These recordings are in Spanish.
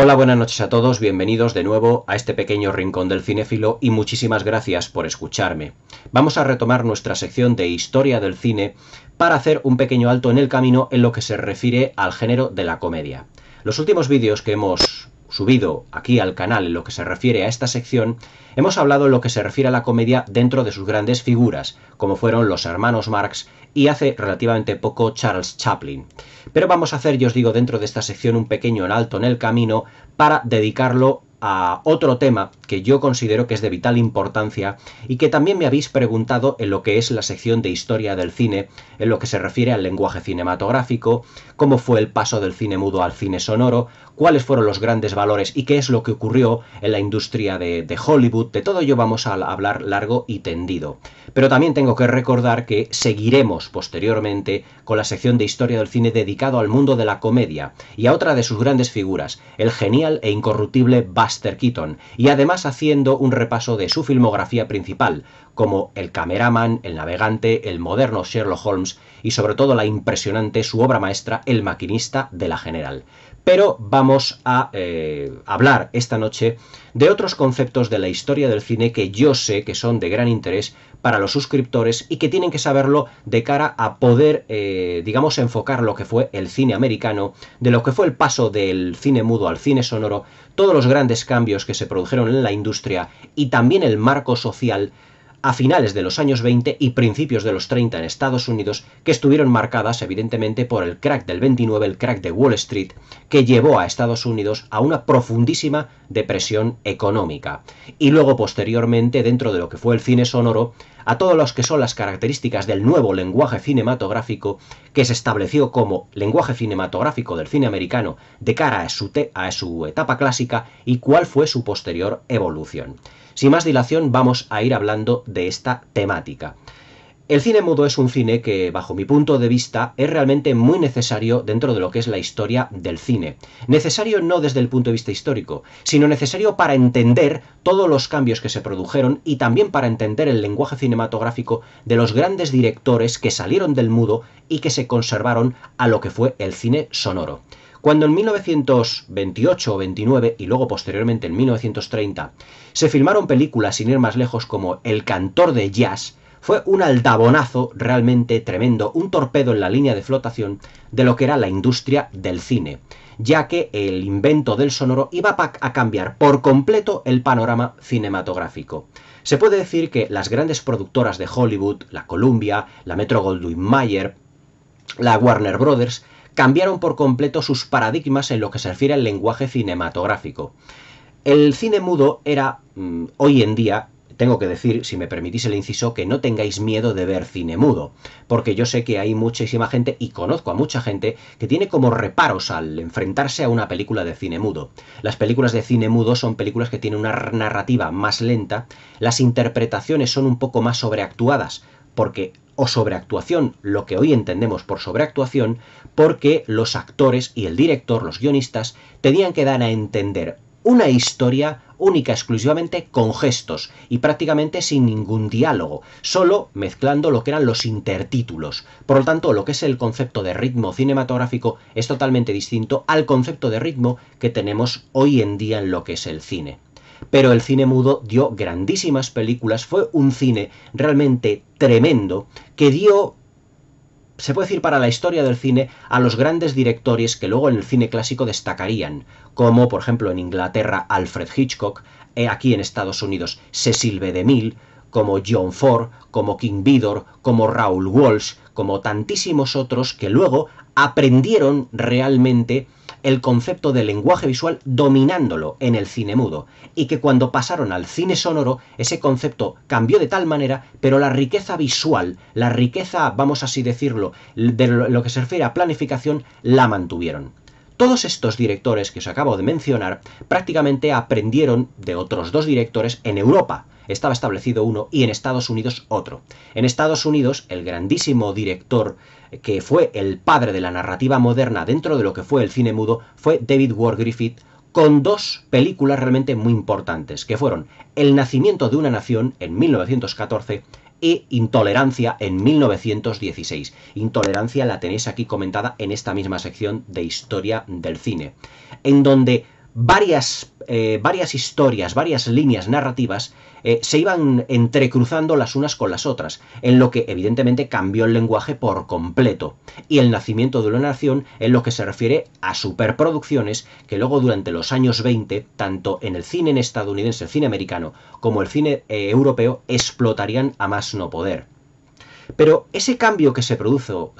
Hola, buenas noches a todos, bienvenidos de nuevo a este pequeño rincón del cinéfilo y muchísimas gracias por escucharme. Vamos a retomar nuestra sección de historia del cine para hacer un pequeño alto en el camino en lo que se refiere al género de la comedia. Los últimos vídeos que hemos subido aquí al canal en lo que se refiere a esta sección, hemos hablado en lo que se refiere a la comedia dentro de sus grandes figuras, como fueron los hermanos Marx y hace relativamente poco Charles Chaplin. Pero vamos a hacer, yo os digo, dentro de esta sección un pequeño en alto en el camino para dedicarlo a otro tema que yo considero que es de vital importancia y que también me habéis preguntado en lo que es la sección de historia del cine, en lo que se refiere al lenguaje cinematográfico, cómo fue el paso del cine mudo al cine sonoro, cuáles fueron los grandes valores y qué es lo que ocurrió en la industria de, Hollywood. De todo ello vamos a hablar largo y tendido. Pero también tengo que recordar que seguiremos posteriormente con la sección de historia del cine dedicado al mundo de la comedia y a otra de sus grandes figuras, el genial e incorruptible Buster Keaton, y además haciendo un repaso de su filmografía principal, como El cameraman, El navegante, El moderno Sherlock Holmes y sobre todo la impresionante su obra maestra El maquinista de la General pero vamos a eh, hablar esta noche de otros conceptos de la historia del cine que yo sé que son de gran interés para los suscriptores y que tienen que saberlo de cara a poder, eh, digamos, enfocar lo que fue el cine americano, de lo que fue el paso del cine mudo al cine sonoro, todos los grandes cambios que se produjeron en la industria y también el marco social a finales de los años 20 y principios de los 30 en Estados Unidos, que estuvieron marcadas evidentemente por el crack del 29, el crack de Wall Street, que llevó a Estados Unidos a una profundísima depresión económica. Y luego posteriormente, dentro de lo que fue el cine sonoro, a todos los que son las características del nuevo lenguaje cinematográfico que se estableció como lenguaje cinematográfico del cine americano de cara a su, a su etapa clásica y cuál fue su posterior evolución. Sin más dilación vamos a ir hablando de esta temática. El cine mudo es un cine que, bajo mi punto de vista, es realmente muy necesario dentro de lo que es la historia del cine. Necesario no desde el punto de vista histórico, sino necesario para entender todos los cambios que se produjeron y también para entender el lenguaje cinematográfico de los grandes directores que salieron del mudo y que se conservaron a lo que fue el cine sonoro. Cuando en 1928 o 29 y luego posteriormente en 1930 se filmaron películas sin ir más lejos como El cantor de jazz, fue un aldabonazo realmente tremendo, un torpedo en la línea de flotación de lo que era la industria del cine, ya que el invento del sonoro iba a cambiar por completo el panorama cinematográfico. Se puede decir que las grandes productoras de Hollywood, la Columbia, la Metro Goldwyn Mayer, la Warner Brothers, cambiaron por completo sus paradigmas en lo que se refiere al lenguaje cinematográfico. El cine mudo era, mm, hoy en día, tengo que decir, si me permitís el inciso, que no tengáis miedo de ver cine mudo, porque yo sé que hay muchísima gente, y conozco a mucha gente, que tiene como reparos al enfrentarse a una película de cine mudo. Las películas de cine mudo son películas que tienen una narrativa más lenta, las interpretaciones son un poco más sobreactuadas, porque o sobreactuación, lo que hoy entendemos por sobreactuación, porque los actores y el director, los guionistas, tenían que dar a entender una historia única exclusivamente con gestos y prácticamente sin ningún diálogo, solo mezclando lo que eran los intertítulos. Por lo tanto, lo que es el concepto de ritmo cinematográfico es totalmente distinto al concepto de ritmo que tenemos hoy en día en lo que es el cine. Pero el cine mudo dio grandísimas películas, fue un cine realmente tremendo que dio se puede decir para la historia del cine, a los grandes directores que luego en el cine clásico destacarían, como por ejemplo en Inglaterra Alfred Hitchcock, eh, aquí en Estados Unidos Cecil B. DeMille, como John Ford, como King Vidor, como Raoul Walsh, como tantísimos otros que luego aprendieron realmente el concepto del lenguaje visual dominándolo en el cine mudo y que cuando pasaron al cine sonoro ese concepto cambió de tal manera, pero la riqueza visual, la riqueza, vamos así decirlo, de lo que se refiere a planificación, la mantuvieron. Todos estos directores que os acabo de mencionar prácticamente aprendieron de otros dos directores en Europa, estaba establecido uno y en Estados Unidos otro. En Estados Unidos, el grandísimo director eh, que fue el padre de la narrativa moderna dentro de lo que fue el cine mudo fue David Ward Griffith con dos películas realmente muy importantes, que fueron El nacimiento de una nación en 1914 e Intolerancia en 1916. Intolerancia la tenéis aquí comentada en esta misma sección de historia del cine, en donde varias, eh, varias historias, varias líneas narrativas eh, se iban entrecruzando las unas con las otras, en lo que evidentemente cambió el lenguaje por completo, y el nacimiento de una nación en lo que se refiere a superproducciones que luego durante los años 20, tanto en el cine estadounidense, el cine americano, como el cine eh, europeo, explotarían a más no poder. Pero ese cambio que se produjo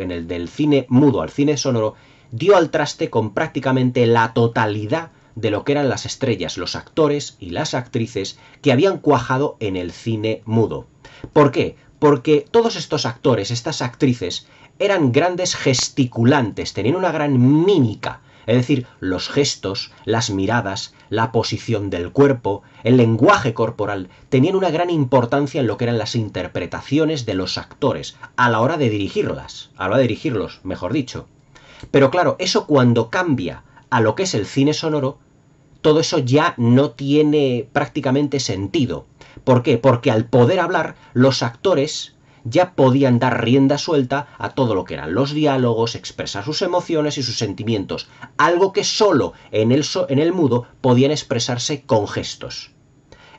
en el del cine mudo al cine sonoro dio al traste con prácticamente la totalidad de lo que eran las estrellas, los actores y las actrices que habían cuajado en el cine mudo. ¿Por qué? Porque todos estos actores, estas actrices, eran grandes gesticulantes, tenían una gran mímica, es decir, los gestos, las miradas, la posición del cuerpo, el lenguaje corporal, tenían una gran importancia en lo que eran las interpretaciones de los actores, a la hora de dirigirlas, a la hora de dirigirlos, mejor dicho. Pero claro, eso cuando cambia a lo que es el cine sonoro, todo eso ya no tiene prácticamente sentido. ¿Por qué? Porque al poder hablar, los actores ya podían dar rienda suelta a todo lo que eran los diálogos, expresar sus emociones y sus sentimientos, algo que solo en el, en el mudo podían expresarse con gestos.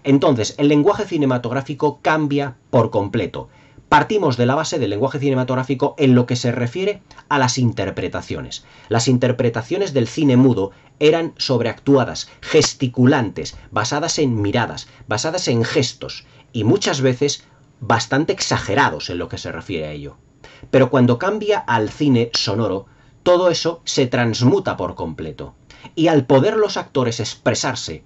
Entonces, el lenguaje cinematográfico cambia por completo partimos de la base del lenguaje cinematográfico en lo que se refiere a las interpretaciones. Las interpretaciones del cine mudo eran sobreactuadas, gesticulantes, basadas en miradas, basadas en gestos y muchas veces bastante exagerados en lo que se refiere a ello. Pero cuando cambia al cine sonoro, todo eso se transmuta por completo. Y al poder los actores expresarse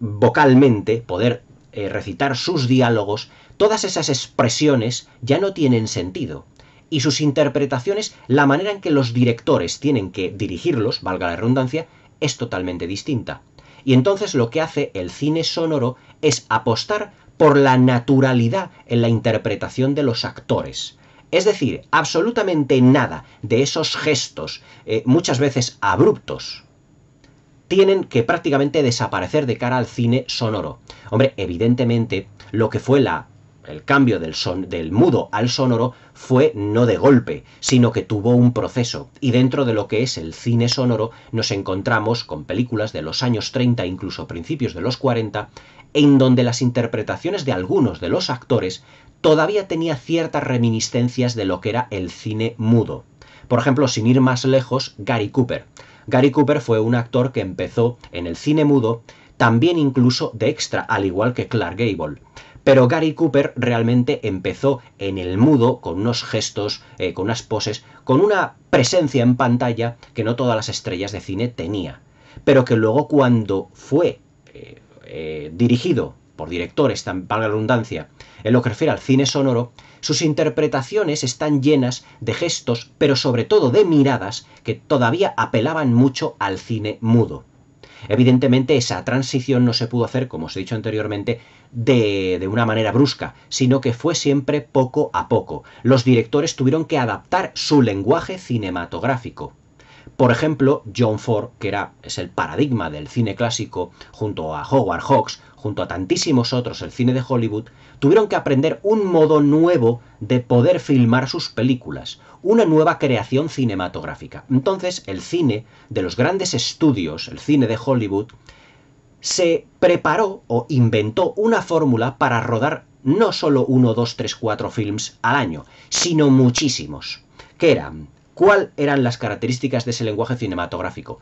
vocalmente, poder eh, recitar sus diálogos, todas esas expresiones ya no tienen sentido. Y sus interpretaciones, la manera en que los directores tienen que dirigirlos, valga la redundancia, es totalmente distinta. Y entonces lo que hace el cine sonoro es apostar por la naturalidad en la interpretación de los actores. Es decir, absolutamente nada de esos gestos, eh, muchas veces abruptos, tienen que prácticamente desaparecer de cara al cine sonoro. Hombre, evidentemente, lo que fue la el cambio del, son, del mudo al sonoro fue no de golpe, sino que tuvo un proceso. Y dentro de lo que es el cine sonoro nos encontramos con películas de los años 30, incluso principios de los 40, en donde las interpretaciones de algunos de los actores todavía tenía ciertas reminiscencias de lo que era el cine mudo. Por ejemplo, sin ir más lejos, Gary Cooper. Gary Cooper fue un actor que empezó en el cine mudo, también incluso de extra, al igual que Clark Gable. Pero Gary Cooper realmente empezó en el mudo con unos gestos, eh, con unas poses, con una presencia en pantalla que no todas las estrellas de cine tenía, pero que luego cuando fue eh, eh, dirigido por directores, tan para la redundancia, en lo que refiere al cine sonoro, sus interpretaciones están llenas de gestos, pero sobre todo de miradas que todavía apelaban mucho al cine mudo. Evidentemente esa transición no se pudo hacer, como os he dicho anteriormente, de, de una manera brusca, sino que fue siempre poco a poco. Los directores tuvieron que adaptar su lenguaje cinematográfico. Por ejemplo, John Ford, que era, es el paradigma del cine clásico, junto a Howard Hawks, junto a tantísimos otros, el cine de Hollywood, tuvieron que aprender un modo nuevo de poder filmar sus películas, una nueva creación cinematográfica. Entonces el cine de los grandes estudios, el cine de Hollywood, se preparó o inventó una fórmula para rodar no solo uno, dos, tres, cuatro films al año, sino muchísimos. ¿Qué eran? ¿Cuáles eran las características de ese lenguaje cinematográfico?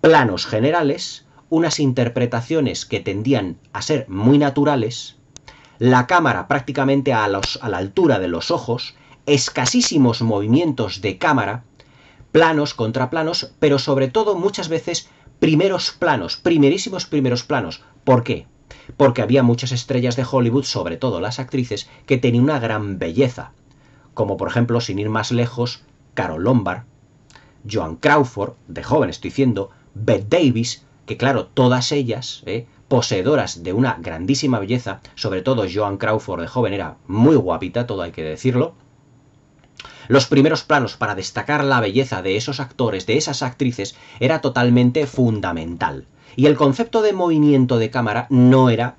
Planos generales, unas interpretaciones que tendían a ser muy naturales, la cámara prácticamente a, la altura de los ojos, escasísimos movimientos de cámara, planos, contraplanos, pero sobre todo muchas veces primeros planos, primerísimos primeros planos. ¿Por qué? Porque había muchas estrellas de Hollywood, sobre todo las actrices, que tenían una gran belleza. Como por ejemplo, sin ir más lejos, Carol Lombard, Joan Crawford, de joven estoy diciendo, Bette Davis, que claro, todas ellas, ¿eh? poseedoras de una grandísima belleza, sobre todo Joan Crawford de joven era muy guapita, todo hay que decirlo. Los primeros planos para destacar la belleza de esos actores, de esas actrices, era totalmente fundamental. Y el concepto de movimiento de cámara no era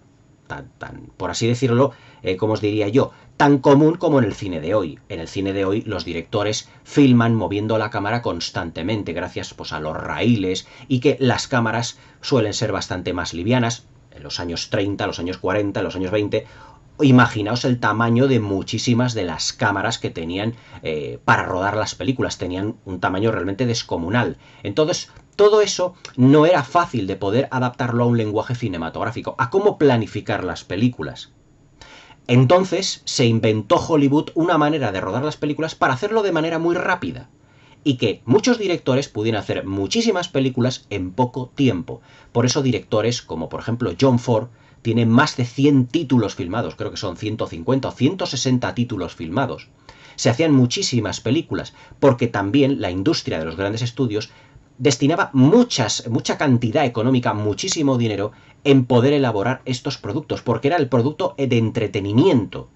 tan, por así decirlo, eh, como os diría yo, tan común como en el cine de hoy. En el cine de hoy los directores filman moviendo la cámara constantemente gracias pues, a los raíles y que las cámaras suelen ser bastante más livianas. En los años 30, los años 40, los años 20, imaginaos el tamaño de muchísimas de las cámaras que tenían eh, para rodar las películas. Tenían un tamaño realmente descomunal. Entonces, todo eso no era fácil de poder adaptarlo a un lenguaje cinematográfico, a cómo planificar las películas. Entonces se inventó Hollywood una manera de rodar las películas para hacerlo de manera muy rápida y que muchos directores pudieran hacer muchísimas películas en poco tiempo. Por eso directores como por ejemplo John Ford tiene más de 100 títulos filmados, creo que son 150 o 160 títulos filmados. Se hacían muchísimas películas porque también la industria de los grandes estudios destinaba muchas, mucha cantidad económica, muchísimo dinero en poder elaborar estos productos, porque era el producto de entretenimiento.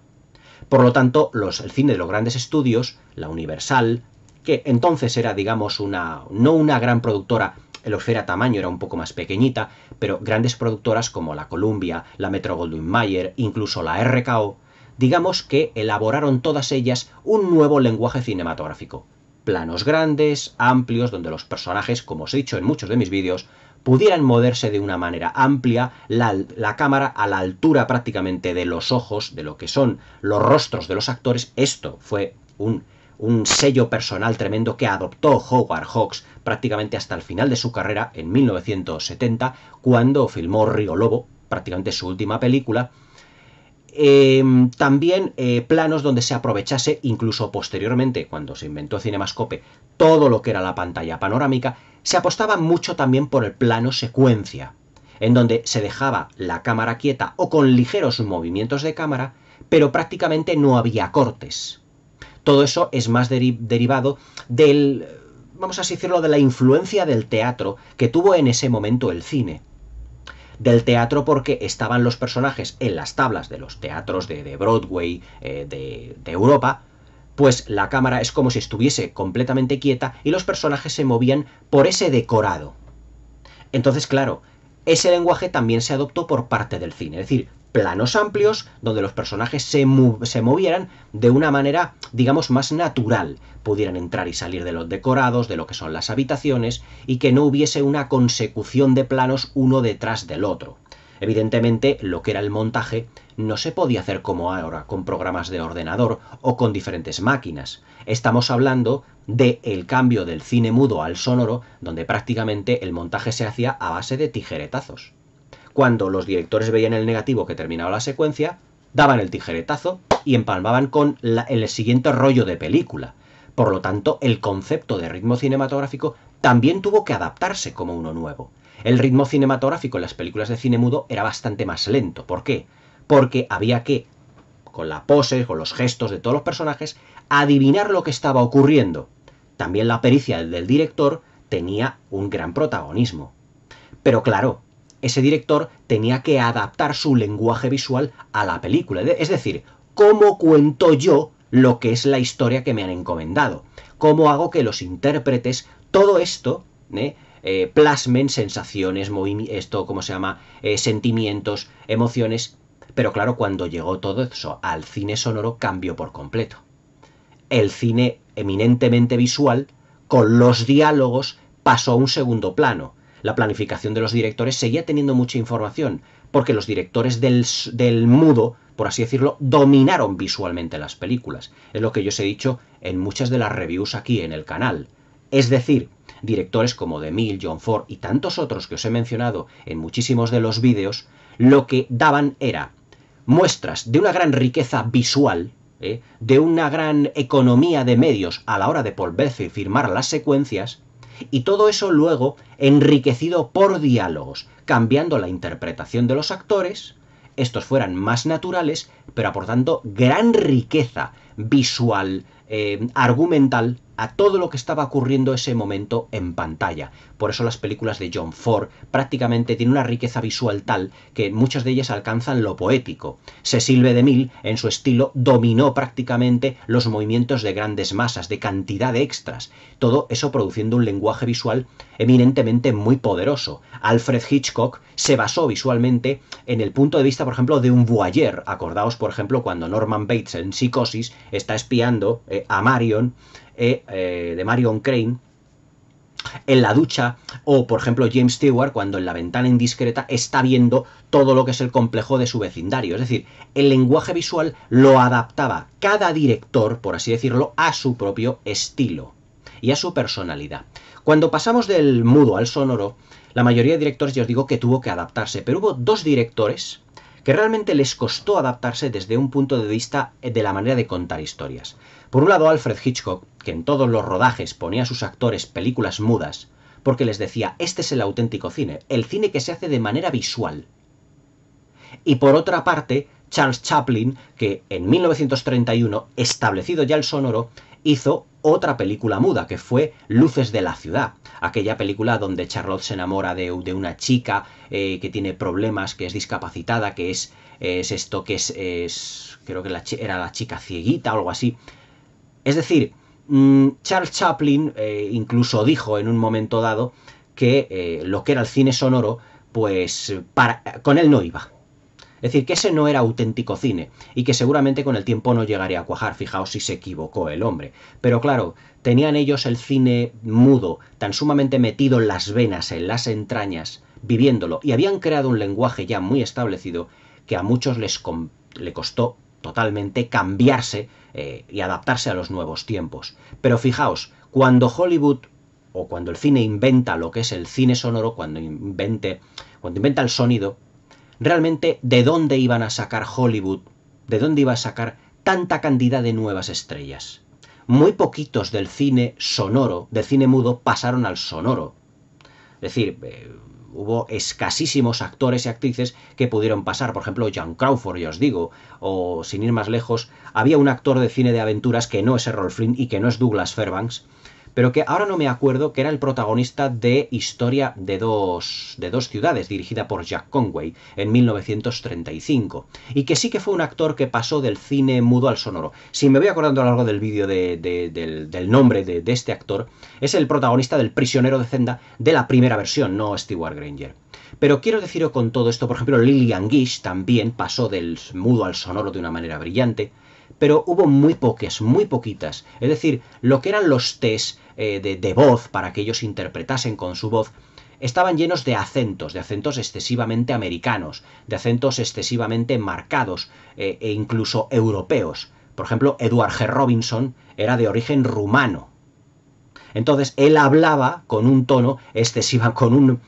Por lo tanto, los, el cine de los grandes estudios, la Universal, que entonces era, digamos, una, no una gran productora, el Orfera tamaño era un poco más pequeñita, pero grandes productoras como la Columbia, la Metro Goldwyn Mayer, incluso la RKO, digamos que elaboraron todas ellas un nuevo lenguaje cinematográfico. Planos grandes, amplios, donde los personajes, como os he dicho en muchos de mis vídeos, pudieran moverse de una manera amplia, la, cámara a la altura prácticamente de los ojos, de lo que son los rostros de los actores. Esto fue un, un sello personal tremendo que adoptó Howard Hawks prácticamente hasta el final de su carrera en 1970, cuando filmó Río Lobo, prácticamente su última película, Em, también eh, planos donde se aprovechase, incluso posteriormente, cuando se inventó Cinemascope, todo lo que era la pantalla panorámica, se apostaba mucho también por el plano secuencia, en donde se dejaba la cámara quieta o con ligeros movimientos de cámara, pero prácticamente no había cortes. Todo eso es más derivado del, vamos a decirlo, de la influencia del teatro que tuvo en ese momento el cine del teatro porque estaban los personajes en las tablas de los teatros de, Broadway, eh, de, de Europa, pues la cámara es como si estuviese completamente quieta y los personajes se movían por ese decorado. Entonces, claro, ese lenguaje también se adoptó por parte del cine, es decir, planos amplios donde los personajes se, movieran de una manera, digamos, más natural, pudieran entrar y salir de los decorados, de lo que son las habitaciones, y que no hubiese una consecución de planos uno detrás del otro. Evidentemente, lo que era el montaje no se podía hacer como ahora, con programas de ordenador o con diferentes máquinas. Estamos hablando de el cambio del cine mudo al sonoro, donde prácticamente el montaje se hacía a base de tijeretazos cuando los directores veían el negativo que terminaba la secuencia, daban el tijeretazo y empalmaban con el siguiente rollo de película. Por lo tanto, el concepto de ritmo cinematográfico también tuvo que adaptarse como uno nuevo. El ritmo cinematográfico en las películas de cine mudo era bastante más lento. ¿Por qué? Porque había que, con la pose, con los gestos de todos los personajes, adivinar lo que estaba ocurriendo. También la pericia del director tenía un gran protagonismo. Pero claro, ese director tenía que adaptar su lenguaje visual a la película. Es decir, ¿cómo cuento yo lo que es la historia que me han encomendado? ¿Cómo hago que los intérpretes, todo esto, ¿eh? Eh, plasmen sensaciones, esto, ¿cómo se llama? Eh, sentimientos, emociones. Pero claro, cuando llegó todo eso al cine sonoro, cambió por completo. El cine eminentemente visual, con los diálogos, pasó a un segundo plano la planificación de los directores seguía teniendo mucha información, porque los directores del, del mudo, por así decirlo, dominaron visualmente las películas. Es lo que yo os he dicho en muchas de las reviews aquí en el canal. Es decir, directores como Demille, John Ford y tantos otros que os he mencionado en muchísimos de los vídeos, lo que daban era muestras de una gran riqueza visual, ¿eh? de una gran economía de medios a la hora de volverse y firmar las secuencias, y todo eso luego enriquecido por diálogos, cambiando la interpretación de los actores, estos fueran más naturales, pero aportando gran riqueza visual, eh, argumental a todo lo que estaba ocurriendo ese momento en pantalla. Por eso las películas de John Ford prácticamente tienen una riqueza visual tal que muchas de ellas alcanzan lo poético. Cecil de mil en su estilo, dominó prácticamente los movimientos de grandes masas, de cantidad de extras, todo eso produciendo un lenguaje visual eminentemente muy poderoso. Alfred Hitchcock se basó visualmente en el punto de vista, por ejemplo, de un voyeur. Acordaos, por ejemplo, cuando Norman Bates en Psicosis está espiando eh, a Marion, eh, eh, de Marion Crane, en la ducha, o por ejemplo James Stewart cuando en la ventana indiscreta está viendo todo lo que es el complejo de su vecindario. Es decir, el lenguaje visual lo adaptaba cada director, por así decirlo, a su propio estilo y a su personalidad. Cuando pasamos del mudo al sonoro, la mayoría de directores yo os digo que tuvo que adaptarse, pero hubo dos directores que realmente les costó adaptarse desde un punto de vista de la manera de contar historias. Por un lado, Alfred Hitchcock, que en todos los rodajes ponía a sus actores películas mudas, porque les decía, este es el auténtico cine, el cine que se hace de manera visual. Y por otra parte, Charles Chaplin, que en 1931, establecido ya el sonoro, hizo otra película muda, que fue Luces de la Ciudad, aquella película donde Charlotte se enamora de, una chica eh, que tiene problemas, que es discapacitada, que es, es esto, que es, creo que era la chica cieguita o algo así, es decir, mm, Charles Chaplin eh, incluso dijo en un momento dado que eh, lo que era el cine sonoro, pues para, con él no iba. Es decir, que ese no era auténtico cine y que seguramente con el tiempo no llegaría a cuajar. Fijaos si se equivocó el hombre. Pero claro, tenían ellos el cine mudo, tan sumamente metido en las venas, en las entrañas, viviéndolo, y habían creado un lenguaje ya muy establecido que a muchos les le costó totalmente, cambiarse eh, y adaptarse a los nuevos tiempos. Pero fijaos, cuando Hollywood o cuando el cine inventa lo que es el cine sonoro, cuando, invente, cuando inventa el sonido, realmente de dónde iban a sacar Hollywood, de dónde iba a sacar tanta cantidad de nuevas estrellas. Muy poquitos del cine sonoro, del cine mudo, pasaron al sonoro. Es decir, eh, hubo escasísimos actores y actrices que pudieron pasar. Por ejemplo, John Crawford, ya os digo, o sin ir más lejos, había un actor de cine de aventuras que no es Errol Flynn y que no es Douglas Fairbanks, pero que ahora no me acuerdo que era el protagonista de Historia de dos, de dos ciudades, dirigida por Jack Conway en 1935, y que sí que fue un actor que pasó del cine mudo al sonoro. Si me voy acordando a lo largo del vídeo del, nombre de, de este actor, es el protagonista del Prisionero de Zenda de la primera versión, no Stewart Granger. Pero quiero deciros con todo esto, por ejemplo, Lillian Gish también pasó del mudo al sonoro de una manera brillante pero hubo muy pocas, muy poquitas. Es decir, lo que eran los test eh, de, voz para que ellos interpretasen con su voz, estaban llenos de acentos, de acentos excesivamente americanos, de acentos excesivamente marcados eh, e incluso europeos. Por ejemplo, Edward G. Robinson era de origen rumano. Entonces, él hablaba con un tono excesiva, con un,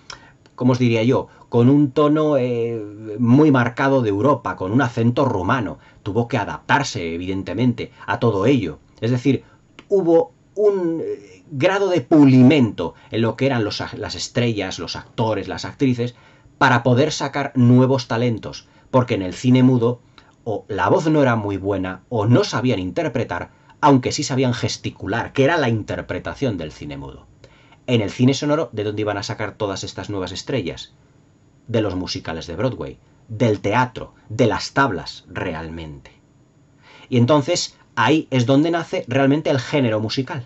¿cómo os diría yo? con un tono eh, muy marcado de Europa, con un acento rumano. Tuvo que adaptarse, evidentemente, a todo ello. Es decir, hubo un eh, grado de pulimento en lo que eran las estrellas, los actores, las actrices, para poder sacar nuevos talentos, porque en el cine mudo o la voz no era muy buena o no sabían interpretar, aunque sí sabían gesticular, que era la interpretación del cine mudo. En el cine sonoro, ¿de dónde iban a sacar todas estas nuevas estrellas? de los musicales de Broadway, del teatro, de las tablas realmente. Y entonces ahí es donde nace realmente el género musical,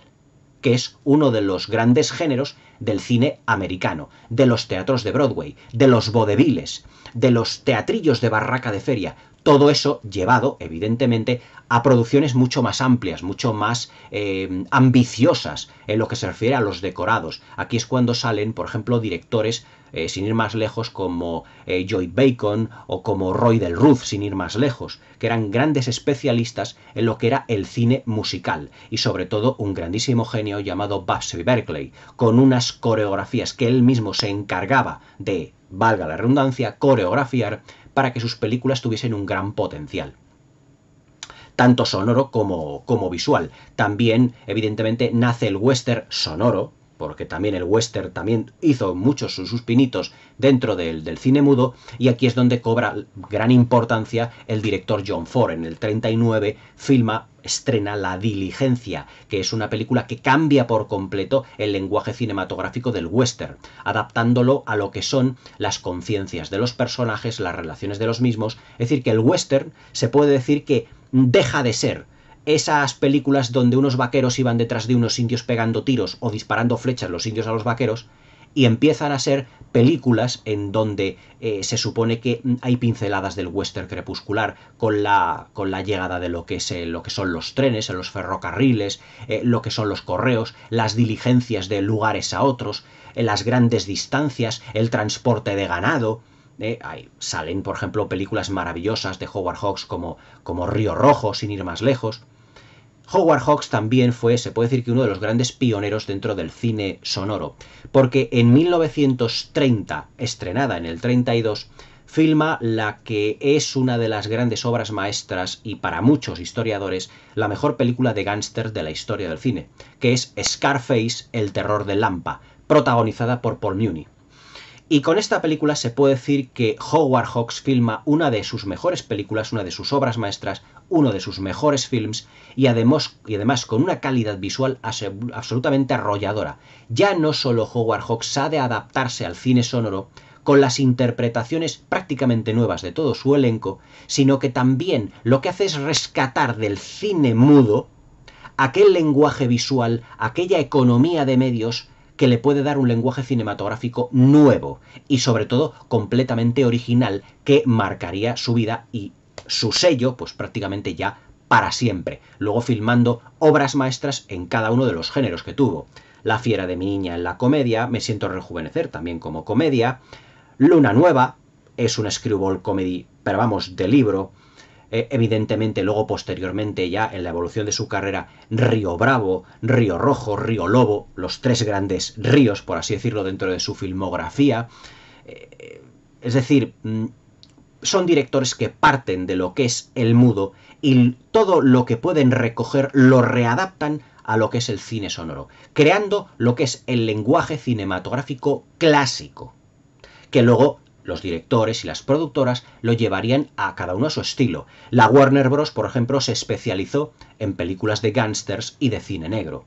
que es uno de los grandes géneros del cine americano, de los teatros de Broadway, de los vodeviles, de los teatrillos de barraca de feria, todo eso llevado, evidentemente, a producciones mucho más amplias, mucho más eh, ambiciosas en lo que se refiere a los decorados. Aquí es cuando salen, por ejemplo, directores eh, sin ir más lejos como eh, Joy Bacon o como Roy del Ruth, sin ir más lejos, que eran grandes especialistas en lo que era el cine musical y sobre todo un grandísimo genio llamado Busby Berkeley, con unas coreografías que él mismo se encargaba de, valga la redundancia, coreografiar para que sus películas tuviesen un gran potencial tanto sonoro como, como, visual. También, evidentemente, nace el western sonoro, porque también el western también hizo muchos sus, pinitos dentro del, del cine mudo, y aquí es donde cobra gran importancia el director John Ford. En el 39 filma estrena La Diligencia, que es una película que cambia por completo el lenguaje cinematográfico del western, adaptándolo a lo que son las conciencias de los personajes, las relaciones de los mismos. Es decir, que el western se puede decir que deja de ser esas películas donde unos vaqueros iban detrás de unos indios pegando tiros o disparando flechas los indios a los vaqueros, y empiezan a ser películas en donde eh, se supone que hay pinceladas del western crepuscular con la, llegada de lo que, eh, lo que son los trenes, los ferrocarriles, eh, lo que son los correos, las diligencias de lugares a otros, las grandes distancias, el transporte de ganado. salen, por ejemplo, películas maravillosas de Howard Hawks como, como Río Rojo, sin ir más lejos. Howard Hawks también fue, se puede decir que uno de los grandes pioneros dentro del cine sonoro, porque en 1930, estrenada en el 32, filma la que es una de las grandes obras maestras y para muchos historiadores la mejor película de gángster de la historia del cine, que es Scarface, el terror de Lampa, protagonizada por Paul Muni. Y con esta película se puede decir que Howard Hawks filma una de sus mejores películas, una de sus obras maestras, uno de sus mejores films y además, y además con una calidad visual absolutamente arrolladora. Ya no solo Howard Hawks ha de adaptarse al cine sonoro, con las interpretaciones prácticamente nuevas de todo su elenco, sino que también lo que hace es rescatar del cine mudo aquel lenguaje visual, aquella economía de medios que le puede dar un lenguaje cinematográfico nuevo y sobre todo completamente original que marcaría su vida y su sello pues prácticamente ya para siempre, luego filmando obras maestras en cada uno de los géneros que tuvo. La fiera de mi niña en la comedia, Me siento rejuvenecer también como comedia, Luna Nueva, es un screwball comedy, pero vamos, de libro, eh, evidentemente luego posteriormente ya en la evolución de su carrera Río Bravo, Río Rojo, Río Lobo, los tres grandes ríos, por así decirlo, dentro de su filmografía. Eh, es decir, mm, son directores que parten de lo que es el mudo y todo lo que pueden recoger lo readaptan a lo que es el cine sonoro, creando lo que es el lenguaje cinematográfico clásico, que luego los directores y las productoras lo llevarían a cada uno a su estilo. La Warner Bros., por ejemplo, se especializó en películas de gángsters y de cine negro.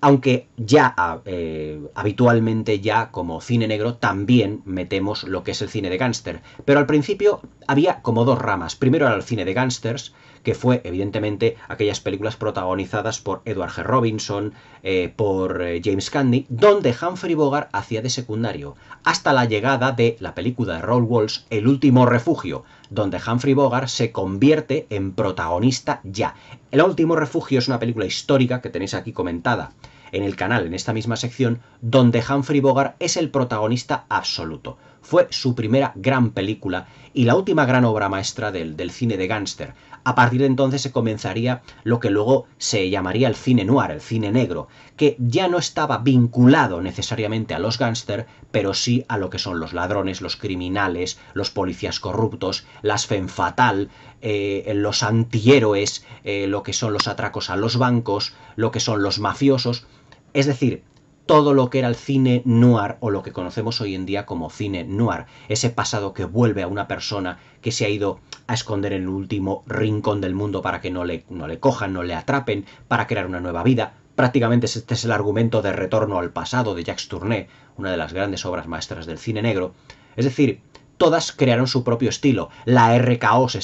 Aunque ya eh, habitualmente ya como cine negro también metemos lo que es el cine de gángster. Pero al principio había como dos ramas. Primero era el cine de gángsters que fue evidentemente aquellas películas protagonizadas por Edward G. Robinson, eh, por eh, James Candy, donde Humphrey Bogart hacía de secundario, hasta la llegada de la película de Roll Walsh, El último refugio, donde Humphrey Bogart se convierte en protagonista ya. El último refugio es una película histórica que tenéis aquí comentada en el canal, en esta misma sección, donde Humphrey Bogart es el protagonista absoluto. Fue su primera gran película y la última gran obra maestra del, del cine de gángster. A partir de entonces se comenzaría lo que luego se llamaría el cine noir, el cine negro, que ya no estaba vinculado necesariamente a los gángster, pero sí a lo que son los ladrones, los criminales, los policías corruptos, las fen fatal, eh, los antihéroes, eh, lo que son los atracos a los bancos, lo que son los mafiosos. Es decir, todo lo que era el cine noir o lo que conocemos hoy en día como cine noir, ese pasado que vuelve a una persona que se ha ido a esconder en el último rincón del mundo para que no le, no le cojan, no le atrapen, para crear una nueva vida. Prácticamente este es el argumento de retorno al pasado de Jacques Tourné, una de las grandes obras maestras del cine negro. Es decir, todas crearon su propio estilo. La RKO se,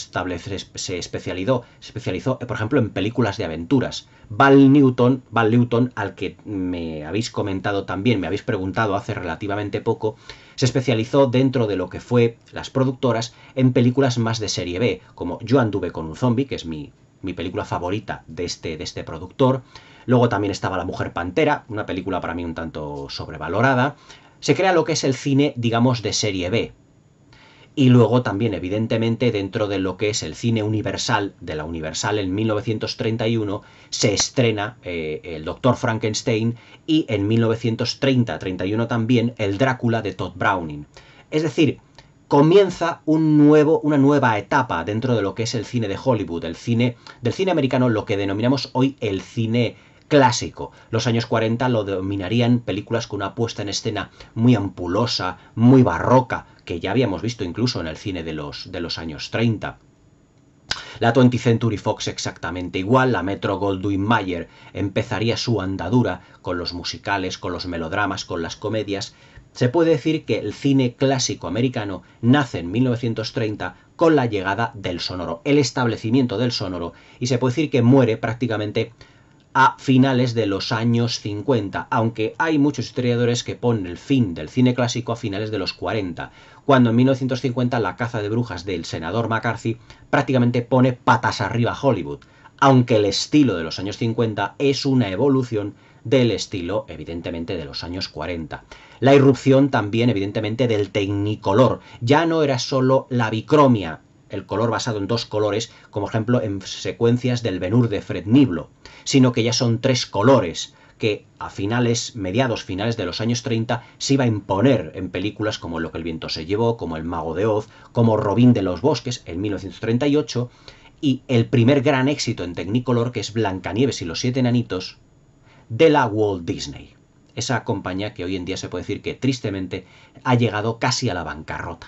especializó, eh, por ejemplo, en películas de aventuras. Val Newton, Val Newton, al que me habéis comentado también, me habéis preguntado hace relativamente poco, se especializó dentro de lo que fue las productoras en películas más de serie B, como Yo anduve con un zombie, que es mi, película favorita de este, de este productor. Luego también estaba La Mujer Pantera, una película para mí un tanto sobrevalorada. Se crea lo que es el cine, digamos, de serie B, y luego también, evidentemente, dentro de lo que es el cine universal, de la Universal en 1931, se estrena eh, el Doctor Frankenstein y en 1930-31 también el Drácula de Todd Browning. Es decir, comienza un nuevo, una nueva etapa dentro de lo que es el cine de Hollywood, el cine del cine americano, lo que denominamos hoy el cine clásico. Los años 40 lo dominarían películas con una puesta en escena muy ampulosa, muy barroca, que ya habíamos visto incluso en el cine de los, de los años 30. La 20 Century Fox exactamente igual, la Metro Goldwyn Mayer empezaría su andadura con los musicales, con los melodramas, con las comedias. Se puede decir que el cine clásico americano nace en 1930 con la llegada del sonoro, el establecimiento del sonoro, y se puede decir que muere prácticamente a finales de los años 50, aunque hay muchos historiadores que ponen el fin del cine clásico a finales de los 40, cuando en 1950 la caza de brujas del senador McCarthy prácticamente pone patas arriba a Hollywood, aunque el estilo de los años 50 es una evolución del estilo, evidentemente, de los años 40. La irrupción también, evidentemente, del tecnicolor. Ya no era solo la bicromia, el color basado en dos colores, como ejemplo en secuencias del Benur de Fred Niblo, sino que ya son tres colores, que a finales, mediados, finales de los años 30 se iba a imponer en películas como Lo que el viento se llevó, como El mago de Oz, como Robín de los Bosques en 1938 y el primer gran éxito en Technicolor que es Blancanieves y los siete enanitos de la Walt Disney. Esa compañía que hoy en día se puede decir que tristemente ha llegado casi a la bancarrota.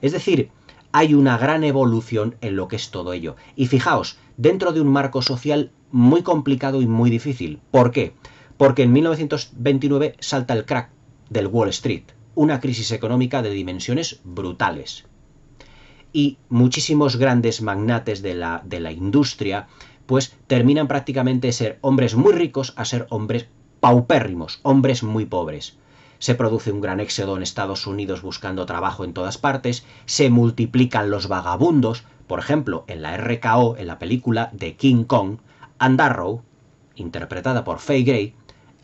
Es decir, hay una gran evolución en lo que es todo ello. Y fijaos, dentro de un marco social muy complicado y muy difícil. ¿Por qué? porque en 1929 salta el crack del Wall Street, una crisis económica de dimensiones brutales. Y muchísimos grandes magnates de la, de la industria pues terminan prácticamente de ser hombres muy ricos a ser hombres paupérrimos, hombres muy pobres. Se produce un gran éxodo en Estados Unidos buscando trabajo en todas partes, se multiplican los vagabundos, por ejemplo, en la RKO, en la película de King Kong, Andarrow, interpretada por Faye Gray,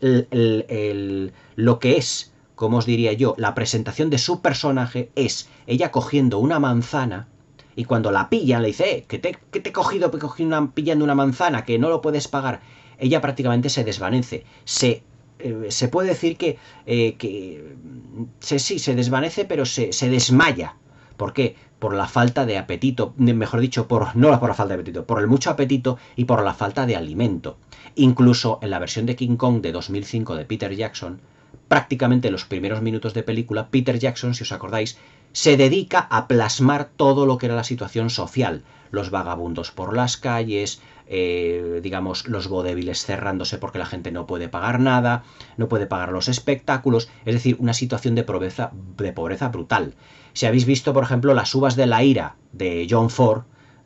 lo que es, como os diría yo, la presentación de su personaje es ella cogiendo una manzana y cuando la pillan le dice, eh, que te, te he cogido cogí una, pillando una manzana que no lo puedes pagar, ella prácticamente se desvanece, se... Eh, se puede decir que, eh, mm, sí, se desvanece, pero se, se desmaya ¿Por qué? Por la falta de apetito, mejor dicho, por, no por la falta de apetito, por el mucho apetito y por la falta de alimento. Incluso en la versión de King Kong de 2005 de Peter Jackson, prácticamente en los primeros minutos de película, Peter Jackson, si os acordáis, se dedica a plasmar todo lo que era la situación social, los vagabundos por las calles, eh, digamos, los bodébiles cerrándose porque la gente no puede pagar nada, no puede pagar los espectáculos, es decir, una situación de pobreza, de pobreza brutal. Si habéis visto, por ejemplo, Las uvas de la ira de John Ford,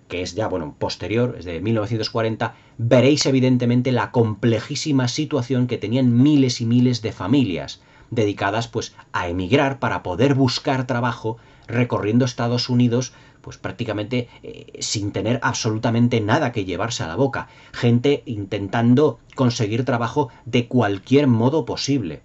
que es ya, bueno, posterior, es de 1940, veréis evidentemente la complejísima situación que tenían miles y miles de familias dedicadas pues a emigrar para poder buscar trabajo recorriendo Estados Unidos pues prácticamente eh, sin tener absolutamente nada que llevarse a la boca, gente intentando conseguir trabajo de cualquier modo posible.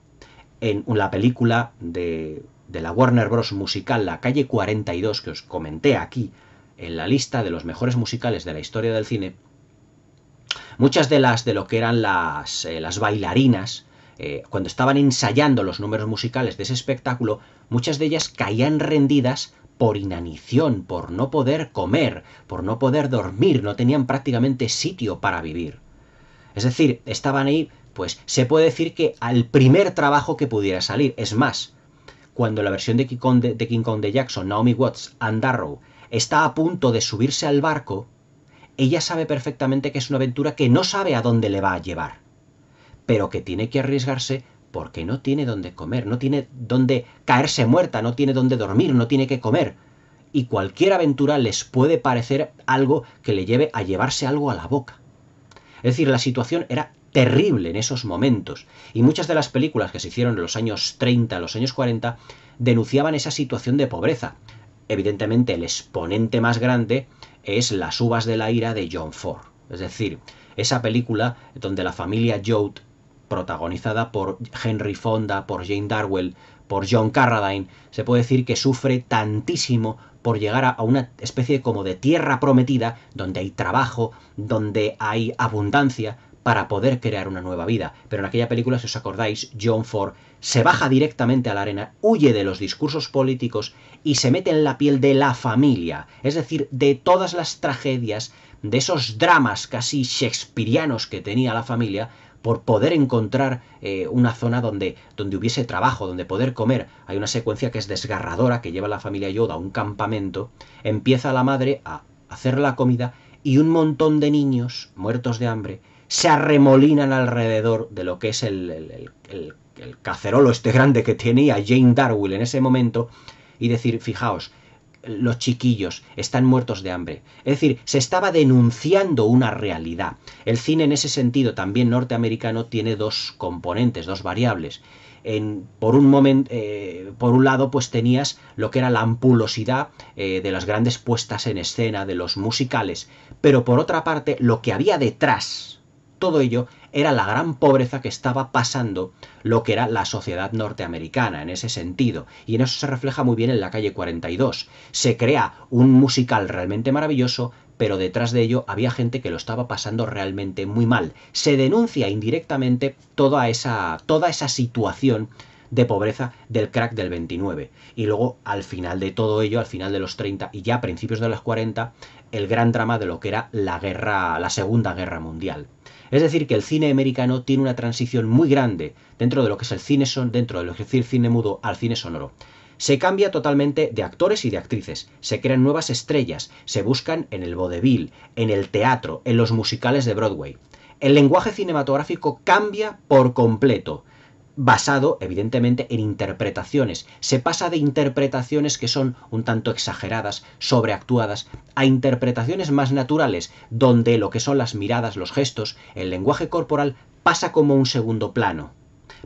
En la película de, de la Warner Bros. musical La calle 42, que os comenté aquí, en la lista de los mejores musicales de la historia del cine, muchas de las de lo que eran las, eh, las bailarinas, eh, cuando estaban ensayando los números musicales de ese espectáculo, muchas de ellas caían rendidas por inanición, por no poder comer, por no poder dormir, no tenían prácticamente sitio para vivir. Es decir, estaban ahí, pues se puede decir que al primer trabajo que pudiera salir. Es más, cuando la versión de King Kong de, Jackson, Naomi Watts, Andarrow, está a punto de subirse al barco, ella sabe perfectamente que es una aventura que no sabe a dónde le va a llevar, pero que tiene que arriesgarse porque no tiene dónde comer, no tiene dónde caerse muerta, no tiene dónde dormir, no tiene que comer. Y cualquier aventura les puede parecer algo que le lleve a llevarse algo a la boca. Es decir, la situación era terrible en esos momentos. Y muchas de las películas que se hicieron en los años 30, los años 40, denunciaban esa situación de pobreza. Evidentemente, el exponente más grande es Las uvas de la ira de John Ford. Es decir, esa película donde la familia Joad protagonizada por Henry Fonda, por Jane Darwell, por John Carradine, se puede decir que sufre tantísimo por llegar a una especie como de tierra prometida, donde hay trabajo, donde hay abundancia, para poder crear una nueva vida. Pero en aquella película, si os acordáis, John Ford se baja directamente a la arena, huye de los discursos políticos y se mete en la piel de la familia, es decir, de todas las tragedias, de esos dramas casi shakespearianos que tenía la familia, por poder encontrar eh, una zona donde, donde hubiese trabajo, donde poder comer. Hay una secuencia que es desgarradora, que lleva la familia Yoda a un campamento, empieza la madre a hacer la comida y un montón de niños muertos de hambre se arremolinan alrededor de lo que es el, el, cacerolo este grande que tenía Jane Darwin en ese momento y decir, fijaos, los chiquillos están muertos de hambre. Es decir, se estaba denunciando una realidad. El cine en ese sentido también norteamericano tiene dos componentes, dos variables. En, por, un momento eh, por un lado, pues tenías lo que era la ampulosidad eh, de las grandes puestas en escena, de los musicales, pero por otra parte, lo que había detrás, todo ello era la gran pobreza que estaba pasando lo que era la sociedad norteamericana en ese sentido. Y en eso se refleja muy bien en la calle 42. Se crea un musical realmente maravilloso, pero detrás de ello había gente que lo estaba pasando realmente muy mal. Se denuncia indirectamente toda esa, toda esa situación de pobreza del crack del 29. Y luego, al final de todo ello, al final de los 30 y ya a principios de los 40, el gran drama de lo que era la guerra, la Segunda Guerra Mundial. Es decir, que el cine americano tiene una transición muy grande dentro de lo que es el cine son, dentro de lo que es el cine mudo al cine sonoro. Se cambia totalmente de actores y de actrices, se crean nuevas estrellas, se buscan en el vodevil, en el teatro, en los musicales de Broadway. El lenguaje cinematográfico cambia por completo basado, evidentemente, en interpretaciones. Se pasa de interpretaciones que son un tanto exageradas, sobreactuadas, a interpretaciones más naturales, donde lo que son las miradas, los gestos, el lenguaje corporal pasa como un segundo plano.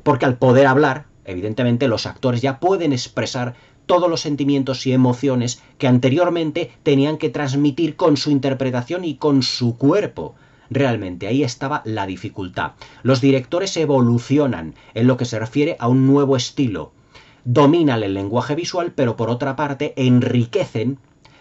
Porque al poder hablar, evidentemente, los actores ya pueden expresar todos los sentimientos y emociones que anteriormente tenían que transmitir con su interpretación y con su cuerpo realmente. Ahí estaba la dificultad. Los directores evolucionan en lo que se refiere a un nuevo estilo. Dominan el lenguaje visual, pero por otra parte enriquecen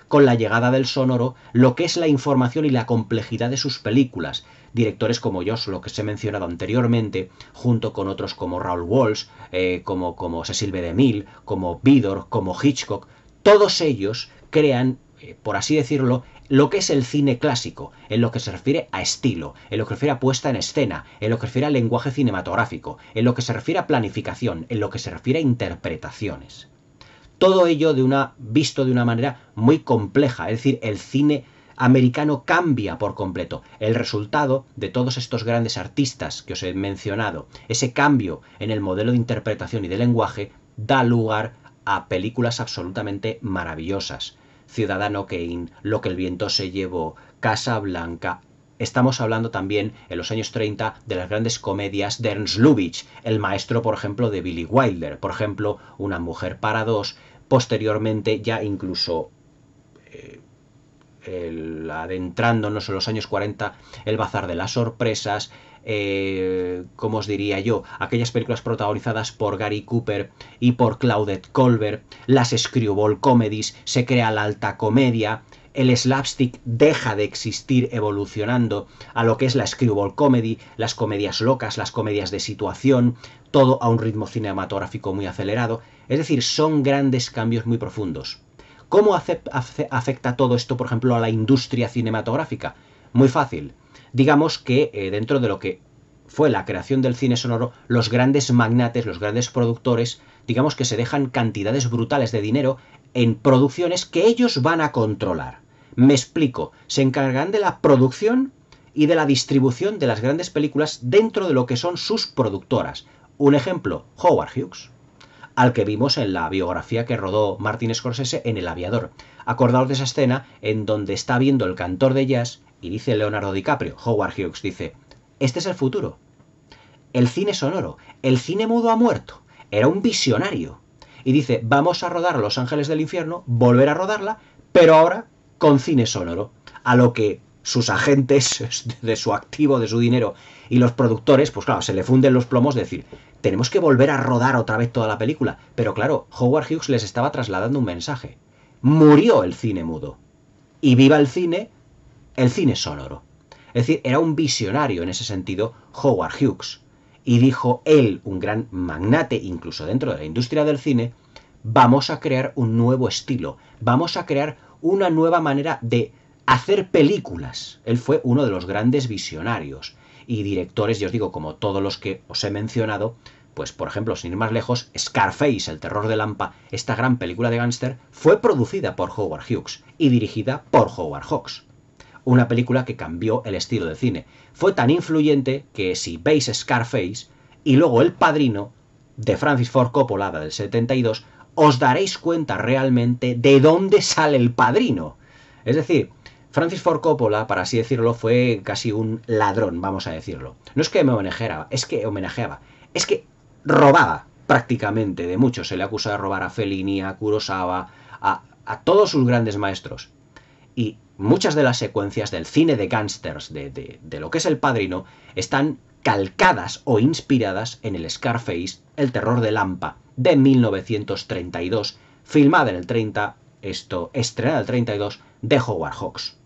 con la llegada del sonoro lo que es la información y la complejidad de sus películas. Directores como Josh, lo que se he mencionado anteriormente, junto con otros como Raoul Walsh, eh, como, como Cecil B. DeMille, como Vidor, como Hitchcock, todos ellos crean, eh, por así decirlo, lo que es el cine clásico, en lo que se refiere a estilo, en lo que se refiere a puesta en escena, en lo que se refiere a lenguaje cinematográfico, en lo que se refiere a planificación, en lo que se refiere a interpretaciones. Todo ello de una, visto de una manera muy compleja, es decir, el cine americano cambia por completo. El resultado de todos estos grandes artistas que os he mencionado, ese cambio en el modelo de interpretación y de lenguaje, da lugar a películas absolutamente maravillosas, Ciudadano Kane, Lo que el viento se llevó, Casa Blanca. Estamos hablando también, en los años 30, de las grandes comedias de Ernst Lubitsch, el maestro, por ejemplo, de Billy Wilder, por ejemplo, Una mujer para dos, posteriormente ya incluso... Eh, adentrándonos en los años 40, el bazar de las sorpresas, eh, ¿cómo os diría yo? Aquellas películas protagonizadas por Gary Cooper y por Claudette Colbert, las screwball comedies, se crea la alta comedia, el slapstick deja de existir evolucionando a lo que es la screwball comedy, las comedias locas, las comedias de situación, todo a un ritmo cinematográfico muy acelerado. Es decir, son grandes cambios muy profundos. ¿Cómo afecta todo esto, por ejemplo, a la industria cinematográfica? Muy fácil digamos que eh, dentro de lo que fue la creación del cine sonoro, los grandes magnates, los grandes productores, digamos que se dejan cantidades brutales de dinero en producciones que ellos van a controlar. Me explico, se encargan de la producción y de la distribución de las grandes películas dentro de lo que son sus productoras. Un ejemplo, Howard Hughes, al que vimos en la biografía que rodó Martin Scorsese en El Aviador. Acordaos de esa escena en donde está viendo el cantor de jazz y dice Leonardo DiCaprio, Howard Hughes dice, este es el futuro. El cine sonoro, el cine mudo ha muerto. Era un visionario. Y dice, vamos a rodar Los Ángeles del Infierno, volver a rodarla, pero ahora con cine sonoro. A lo que sus agentes de su activo, de su dinero y los productores, pues claro, se le funden los plomos decir, tenemos que volver a rodar otra vez toda la película. Pero claro, Howard Hughes les estaba trasladando un mensaje. Murió el cine mudo. Y viva el cine el cine sonoro. Es decir, era un visionario en ese sentido Howard Hughes. Y dijo él, un gran magnate incluso dentro de la industria del cine, vamos a crear un nuevo estilo, vamos a crear una nueva manera de hacer películas. Él fue uno de los grandes visionarios y directores, yo os digo, como todos los que os he mencionado, pues por ejemplo, sin ir más lejos, Scarface, El terror de Lampa, esta gran película de gánster, fue producida por Howard Hughes y dirigida por Howard Hawks una película que cambió el estilo de cine. Fue tan influyente que si veis Scarface y luego El Padrino de Francis Ford Coppola del 72, os daréis cuenta realmente de dónde sale El Padrino. Es decir, Francis Ford Coppola, para así decirlo, fue casi un ladrón, vamos a decirlo. No es que me homenajeaba, es que homenajeaba, es que robaba prácticamente de muchos. Se le acusa de robar a Fellini, a Kurosawa, a, a todos sus grandes maestros. Y muchas de las secuencias del cine de gangsters de, de, lo que es el padrino, están calcadas o inspiradas en el Scarface, El terror de Lampa, de 1932, filmada en el 30, esto, estrenada en el 32, de Howard Hawks.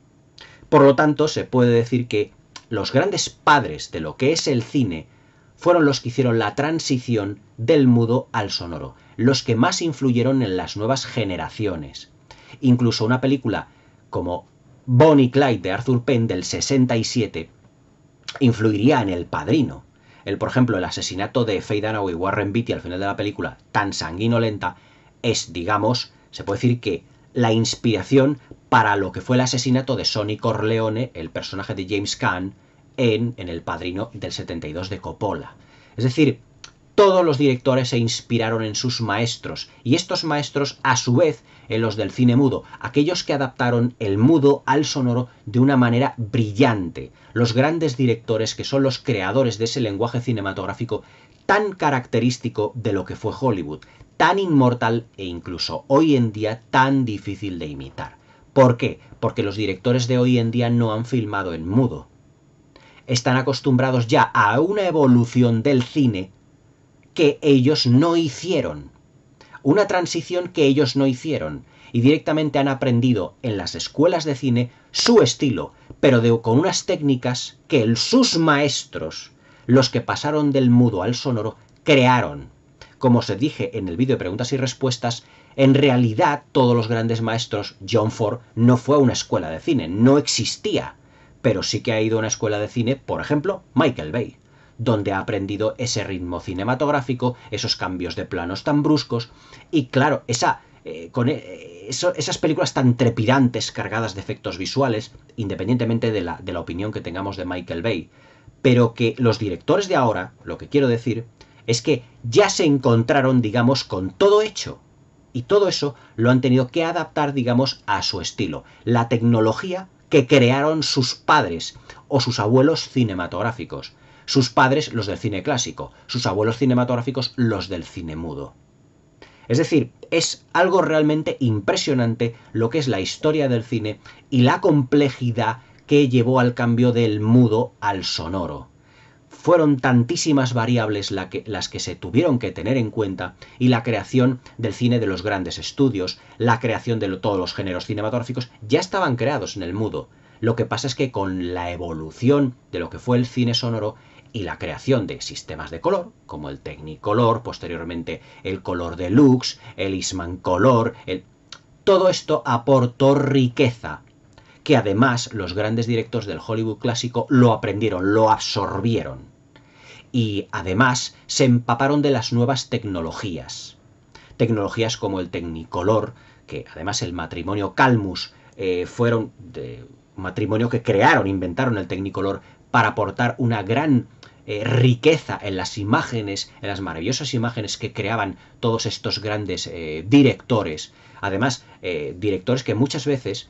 Por lo tanto, se puede decir que los grandes padres de lo que es el cine fueron los que hicieron la transición del mudo al sonoro, los que más influyeron en las nuevas generaciones. Incluso una película como Bonnie Clyde de Arthur Penn del 67 influiría en El Padrino. El, por ejemplo, el asesinato de Faye y Warren Beatty al final de la película, tan sanguinolenta, es, digamos, se puede decir que la inspiración para lo que fue el asesinato de Sonny Corleone, el personaje de James Caan, en, en El Padrino del 72 de Coppola. Es decir, todos los directores se inspiraron en sus maestros y estos maestros a su vez en los del cine mudo, aquellos que adaptaron el mudo al sonoro de una manera brillante, los grandes directores que son los creadores de ese lenguaje cinematográfico tan característico de lo que fue Hollywood, tan inmortal e incluso hoy en día tan difícil de imitar. ¿Por qué? Porque los directores de hoy en día no han filmado en mudo. Están acostumbrados ya a una evolución del cine que ellos no hicieron una transición que ellos no hicieron y directamente han aprendido en las escuelas de cine su estilo, pero de, con unas técnicas que el, sus maestros, los que pasaron del mudo al sonoro, crearon. Como se dije en el vídeo de preguntas y respuestas, en realidad todos los grandes maestros, John Ford no fue a una escuela de cine, no existía, pero sí que ha ido a una escuela de cine, por ejemplo, Michael Bay donde ha aprendido ese ritmo cinematográfico, esos cambios de planos tan bruscos y claro, esa, eh, con eh, esas películas tan trepidantes cargadas de efectos visuales, independientemente de la opinión que tengamos de Michael Bay, pero que los directores de ahora, lo que quiero decir, es que ya se encontraron, digamos, con todo hecho. Y todo eso lo han tenido que adaptar, digamos, a su estilo. La tecnología que crearon sus padres o sus abuelos cinematográficos sus padres los del cine clásico, sus abuelos cinematográficos los del cine mudo. Es decir, es algo realmente impresionante lo que es la historia del cine y la complejidad que llevó al cambio del mudo al sonoro. Fueron tantísimas variables las que se tuvieron que tener en cuenta y la creación del cine de los grandes estudios, la creación de todos los géneros cinematográficos ya estaban creados en el mudo. Lo que pasa es que con la evolución de lo que fue el cine sonoro, y la creación de sistemas de color, como el Technicolor, posteriormente el color deluxe, el Isman Color, todo esto aportó riqueza, que además los grandes directores del Hollywood clásico lo aprendieron, lo absorbieron. Y además se empaparon de las nuevas tecnologías. Tecnologías como el Technicolor, que además el matrimonio Calmus eh, fueron de matrimonio que crearon, inventaron el Technicolor para aportar una gran eh, riqueza en las imágenes, en las maravillosas imágenes que creaban todos estos grandes eh, directores. Además, eh, directores que muchas veces,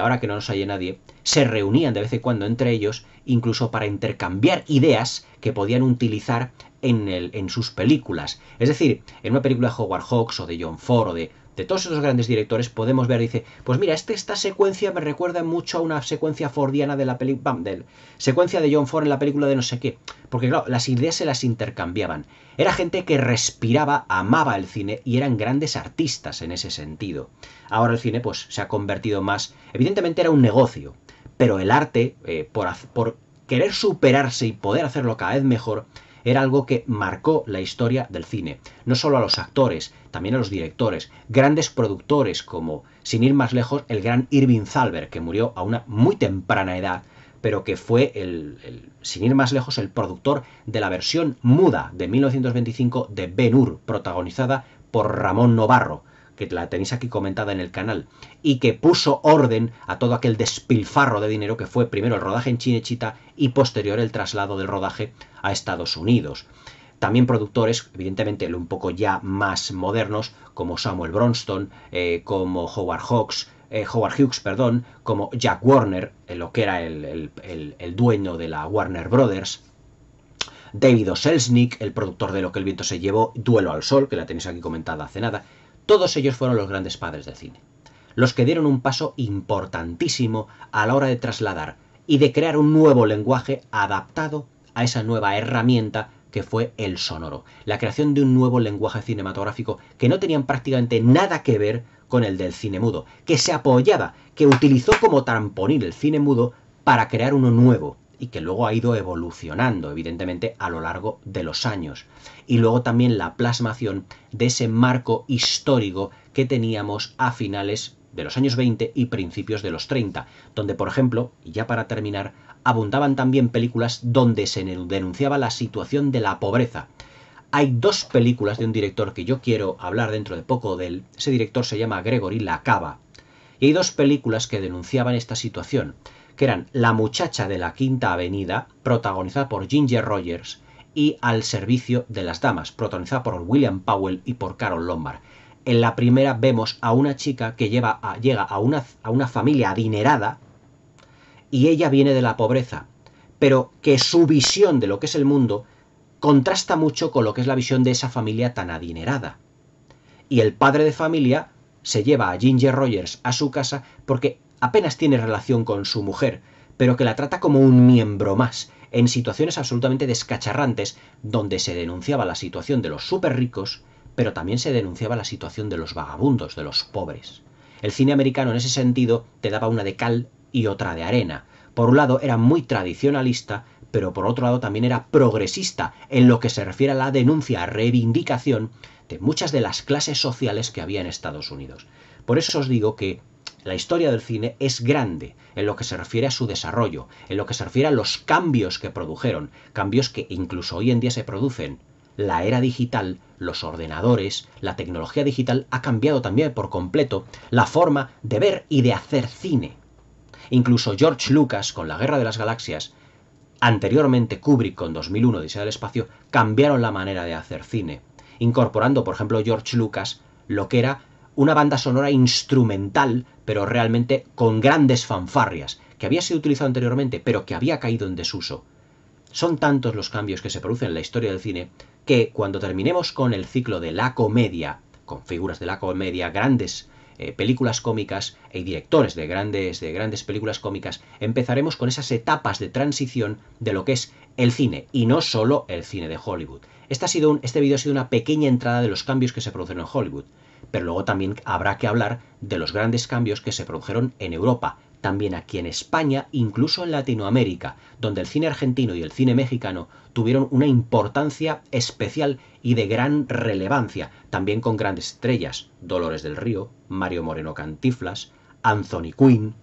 ahora que no nos halle nadie, se reunían de vez en cuando entre ellos, incluso para intercambiar ideas que podían utilizar en, el, en sus películas. Es decir, en una película de Howard Hawks o de John Ford o de de todos esos grandes directores podemos ver, dice, pues mira, este, esta secuencia me recuerda mucho a una secuencia fordiana de la película, de secuencia de John Ford en la película de no sé qué, porque claro, las ideas se las intercambiaban. Era gente que respiraba, amaba el cine y eran grandes artistas en ese sentido. Ahora el cine pues se ha convertido más, evidentemente era un negocio, pero el arte, eh, por, por querer superarse y poder hacerlo cada vez mejor, era algo que marcó la historia del cine, no solo a los actores, también a los directores, grandes productores como, sin ir más lejos, el gran Irving Thalberg, que murió a una muy temprana edad, pero que fue, el, sin ir más lejos, el productor de la versión muda de 1925 de Ben Hur, protagonizada por Ramón Novarro, que la tenéis aquí comentada en el canal, y que puso orden a todo aquel despilfarro de dinero que fue primero el rodaje en Chinechita y posterior el traslado del rodaje a Estados Unidos. También productores, evidentemente un poco ya más modernos, como Samuel Bronston, eh, como Howard Hawks, eh, Howard Hughes, perdón, como Jack Warner, eh, lo que era el, dueño de la Warner Brothers, David O'Selznick, el productor de Lo que el viento se llevó, Duelo al Sol, que la tenéis aquí comentada hace nada, todos ellos fueron los grandes padres del cine, los que dieron un paso importantísimo a la hora de trasladar y de crear un nuevo lenguaje adaptado a esa nueva herramienta que fue el sonoro, la creación de un nuevo lenguaje cinematográfico que no tenían prácticamente nada que ver con el del cine mudo, que se apoyaba, que utilizó como tramponil el cine mudo para crear uno nuevo, y que luego ha ido evolucionando, evidentemente, a lo largo de los años. Y luego también la plasmación de ese marco histórico que teníamos a finales de los años 20 y principios de los 30, donde, por ejemplo, y ya para terminar, abundaban también películas donde se denunciaba la situación de la pobreza. Hay dos películas de un director que yo quiero hablar dentro de poco de él. Ese director se llama Gregory Cava Y hay dos películas que denunciaban esta situación que eran La muchacha de la Quinta Avenida, protagonizada por Ginger Rogers, y Al servicio de las damas, protagonizada por William Powell y por Carol Lombard. En la primera vemos a una chica que lleva a, llega a una, a una familia adinerada y ella viene de la pobreza, pero que su visión de lo que es el mundo contrasta mucho con lo que es la visión de esa familia tan adinerada. Y el padre de familia se lleva a Ginger Rogers a su casa porque apenas tiene relación con su mujer, pero que la trata como un miembro más, en situaciones absolutamente descacharrantes, donde se denunciaba la situación de los súper ricos, pero también se denunciaba la situación de los vagabundos, de los pobres. El cine americano en ese sentido te daba una de cal y otra de arena. Por un lado era muy tradicionalista, pero por otro lado también era progresista en lo que se refiere a la denuncia, a reivindicación de muchas de las clases sociales que había en Estados Unidos. Por eso os digo que la historia del cine es grande en lo que se refiere a su desarrollo, en lo que se refiere a los cambios que produjeron, cambios que incluso hoy en día se producen. La era digital, los ordenadores, la tecnología digital ha cambiado también por completo la forma de ver y de hacer cine. Incluso George Lucas con La Guerra de las Galaxias, anteriormente Kubrick con 2001 Odisea del Espacio, cambiaron la manera de hacer cine, incorporando, por ejemplo, George Lucas lo que era una banda sonora instrumental, pero realmente con grandes fanfarrias, que había sido utilizado anteriormente, pero que había caído en desuso. Son tantos los cambios que se producen en la historia del cine que cuando terminemos con el ciclo de la comedia, con figuras de la comedia, grandes eh, películas cómicas y e directores de grandes, de grandes películas cómicas, empezaremos con esas etapas de transición de lo que es el cine y no solo el cine de Hollywood. Este, ha sido este video ha sido una pequeña entrada de los cambios que se producen en Hollywood. Pero luego también habrá que hablar de los grandes cambios que se produjeron en Europa, también aquí en España, incluso en Latinoamérica, donde el cine argentino y el cine mexicano tuvieron una importancia especial y de gran relevancia, también con grandes estrellas, Dolores del Río, Mario Moreno Cantiflas, Anthony Quinn,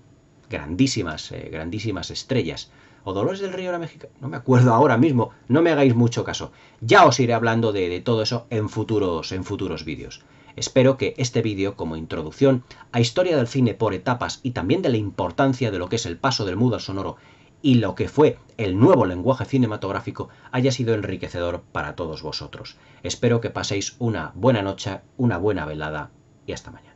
grandísimas, eh, grandísimas estrellas. O Dolores del Río era mexicano? no me acuerdo ahora mismo, no me hagáis mucho caso. Ya os iré hablando de, de todo eso en futuros, en futuros vídeos. Espero que este vídeo, como introducción a historia del cine por etapas y también de la importancia de lo que es el paso del mudo al sonoro y lo que fue el nuevo lenguaje cinematográfico, haya sido enriquecedor para todos vosotros. Espero que paséis una buena noche, una buena velada y hasta mañana.